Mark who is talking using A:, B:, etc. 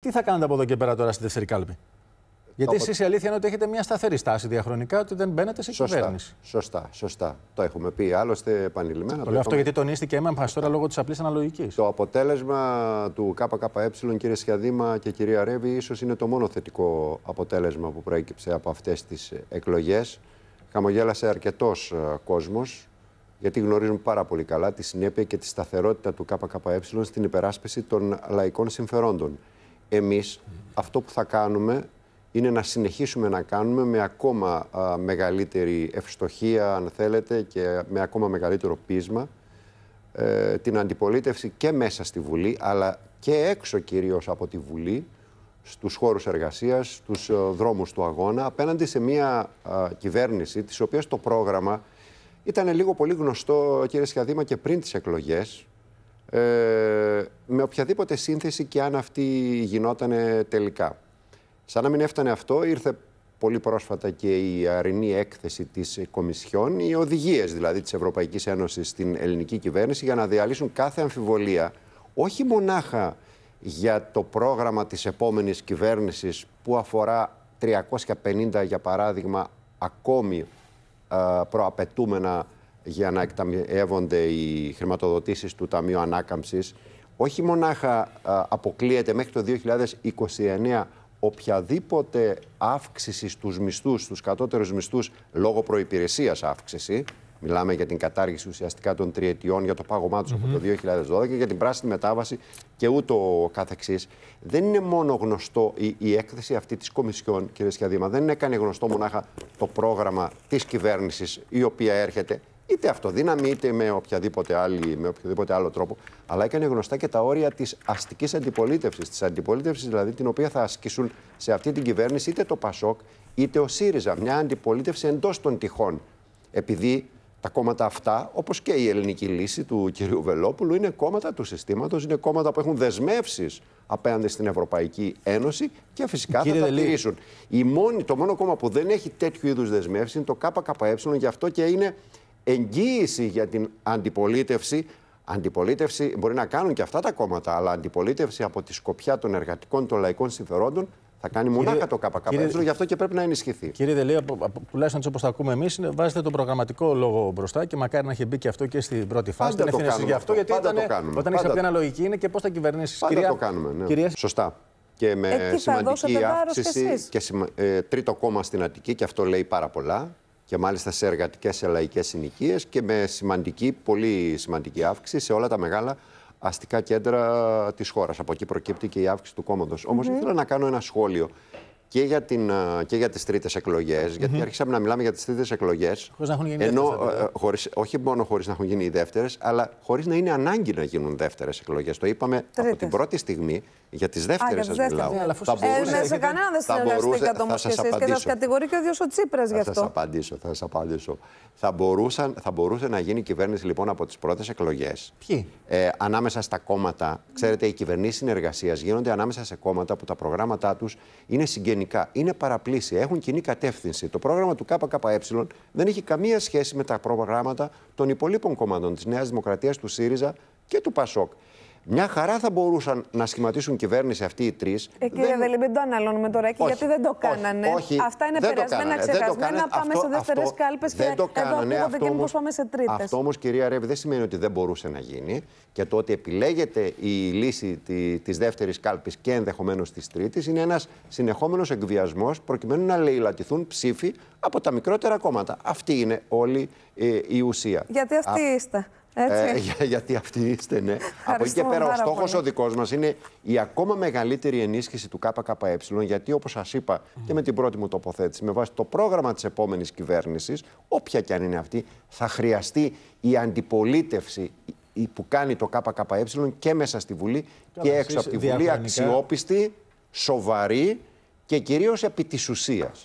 A: Τι θα κάνετε από εδώ και πέρα τώρα στη δεύτερη κάλπη. Γιατί εσείς η αλήθεια είναι ότι έχετε μια σταθερή στάση διαχρονικά, ότι δεν μπαίνετε σε κυβέρνηση. Σωστά, σωστά. Το έχουμε πει άλλωστε επανειλημμένα. Το λέω αυτό γιατί τονίστηκε έμαθα τώρα λόγω της απλής αναλογικής. Το αποτέλεσμα του ΚΚΕ, κύριε Σιαδήμα και κυρία Ρέβη, ίσως είναι το μόνο θετικό αποτέλεσμα που προέκυψε από αυτές τις εκλογές. Καμογέλασε αρκετός ε, κόσμος, γιατί γνωρίζουμε πάρα πολύ καλά τη συνέπεια και τη σταθερότητα του ΚΚΕ στην υπεράσπιση των λαϊκών συμφερόντων εμείς αυτό που θα κάνουμε είναι να συνεχίσουμε να κάνουμε με ακόμα μεγαλύτερη ευστοχία, αν θέλετε, και με ακόμα μεγαλύτερο πείσμα ε, την αντιπολίτευση και μέσα στη Βουλή, αλλά και έξω κυρίως από τη Βουλή, στους χώρους εργασίας, στους ε, δρόμους του αγώνα, απέναντι σε μια κυβέρνηση της οποίας το πρόγραμμα ήταν λίγο πολύ γνωστό, κύριε Σιαδήμα και πριν τις εκλογές, ε, με οποιαδήποτε σύνθεση και αν αυτή γινόταν τελικά. Σαν να μην έφτανε αυτό, ήρθε πολύ πρόσφατα και η αρινή έκθεση της Κομισιόν, οι οδηγίες δηλαδή της Ευρωπαϊκής Ένωσης στην ελληνική κυβέρνηση για να διαλύσουν κάθε αμφιβολία, όχι μονάχα για το πρόγραμμα της επόμενης κυβέρνησης που αφορά 350 για παράδειγμα ακόμη ε, προαπαιτούμενα για να εκταμιεύονται οι χρηματοδοτήσεις του Ταμείου Ανάκαμψης, όχι μονάχα αποκλείεται μέχρι το 2029 οποιαδήποτε αύξηση στους μισθούς, στους κατώτερους μισθούς λόγω προϋπηρεσίας αύξηση, μιλάμε για την κατάργηση ουσιαστικά των τριετιών για το πάγωμά τους από το 2012, για την πράσινη μετάβαση και ούτω καθεξής. Δεν είναι μόνο γνωστό η, έκθεση αυτή της Κομισιόν, κύριε Σχεδίμα, δεν έκανε γνωστό μονάχα το πρόγραμμα της κυβέρνησης η οποία έρχεται, είτε αυτοδύναμη είτε με, οποιαδήποτε άλλη, με οποιοδήποτε άλλο τρόπο, αλλά έκανε γνωστά και τα όρια της αστικής αντιπολίτευσης. Της αντιπολίτευσης δηλαδή την οποία θα ασκήσουν σε αυτή την κυβέρνηση είτε το Πασόκ είτε ο ΣΥΡΙΖΑ. Μια αντιπολίτευση εντός των τυχών. Επειδή τα κόμματα αυτά, όπως και η ελληνική λύση του κ. Βελόπουλου, είναι κόμματα του συστήματος, είναι κόμματα που έχουν δεσμεύσεις απέναντι στην Ευρωπαϊκή Ένωση και φυσικά θα τα τηρήσουν. μόνη, το μόνο κόμμα που δεν έχει τέτοιου είδους δεσμεύσεις είναι το ΚΚΕ, γι' αυτό και είναι εγγύηση για την αντιπολίτευση. Αντιπολίτευση μπορεί να κάνουν και αυτά τα κόμματα, αλλά αντιπολίτευση από τη σκοπιά των εργατικών, των λαϊκών συμφερόντων θα κάνει κύριε, μονάχα το ΚΚΕ, γι' αυτό και πρέπει να ενισχυθεί. Κύριε Δελή, τουλάχιστον όπως τα ακούμε εμείς, βάζετε τον προγραμματικό λόγο μπροστά και μακάρι να έχει μπει και αυτό και στην πρώτη φάση. Πάντα δεν ευθύνε γι' αυτό, γιατί πάντα το κάνουμε. όταν έχει αυτή την αναλογική είναι και πώς θα κυβερνήσεις. Πάντα το κάνουμε. Ναι. Κυρία... Σωστά. Και με Εκεί σημαντική αύξηση και, ε, τρίτο κόμμα στην Αττική, και αυτό λέει πάρα πολλά και μάλιστα σε εργατικές λαϊκές συνοικίες και με σημαντική, πολύ σημαντική αύξηση σε όλα τα μεγάλα αστικά κέντρα της χώρας. Από εκεί προκύπτει και η αύξηση του κόμματος. Mm -hmm. Όμως ήθελα να κάνω ένα σχόλιο και για, την, και για τις τρίτες εκλογές, γιατί αρχίσαμε να μιλάμε για τις τρίτες εκλογές. ενώ, ε, ε, Χωρίς, όχι μόνο χωρίς να έχουν γίνει οι δεύτερες, αλλά χωρίς να είναι ανάγκη να γίνουν δεύτερες εκλογές. Το είπαμε από την πρώτη στιγμή για τις δεύτερες σα θα σε ε, ναι, κανένα δεν συνεργαστήκατε όμω και εσείς και σα κατηγορεί και ο ίδιο ο Τσίπρας γι' αυτό. Θα σας απαντήσω. Θα σας απαντήσω. Θα, μπορούσαν, θα μπορούσε να γίνει κυβέρνηση λοιπόν από τις πρώτες εκλογές. Ποιοι. Ε, ανάμεσα στα κόμματα. Ξέρετε, οι κυβερνήσεις συνεργασίας γίνονται ανάμεσα σε κόμματα που τα προγράμματά τους είναι συγγενικά. Είναι παραπλήσια. Έχουν κοινή κατεύθυνση. Το πρόγραμμα του ΚΚΕ δεν έχει καμία σχέση με τα προγράμματα των υπολείπων κομμάτων της Νέας Δημοκρατίας, του ΣΥΡΙΖΑ και του ΠΑΣΟΚ. Μια χαρά θα μπορούσαν να σχηματίσουν κυβέρνηση αυτοί οι τρεις. Ε, κύριε δεν... μην το αναλώνουμε τώρα εκεί, γιατί δεν το κάνανε. Αυτά είναι περασμένα, ξεχασμένα. Πάμε σε δεύτερες κάλπες και δεν το κάνανε. Εδώ αυτό και πάμε σε τρίτες. Αυτό όμως, κυρία Ρεύη, δεν σημαίνει ότι δεν μπορούσε να γίνει και το ότι επιλέγεται η λύση τη δεύτερης κάλπης και ενδεχομένως της τρίτης είναι ένας συνεχόμενος εκβιασμός προκειμένου να λαιλατηθούν ψήφοι από τα μικρότερα κόμματα. Αυτή είναι όλη ε, η ουσία. Γιατί αυτή. είστε. Ε, γιατί αυτοί είστε, ναι. Από εκεί και πέρα, ο στόχο ο δικός μας είναι η ακόμα μεγαλύτερη ενίσχυση του ΚΚΕ, γιατί όπως σας είπα και με την πρώτη μου τοποθέτηση, με βάση το πρόγραμμα της επόμενης κυβέρνησης, όποια και αν είναι αυτή, θα χρειαστεί η αντιπολίτευση που κάνει το ΚΚΕ και μέσα στη Βουλή και έξω από τη Βουλή, αξιόπιστη, σοβαρή και κυρίως επί της ουσίας.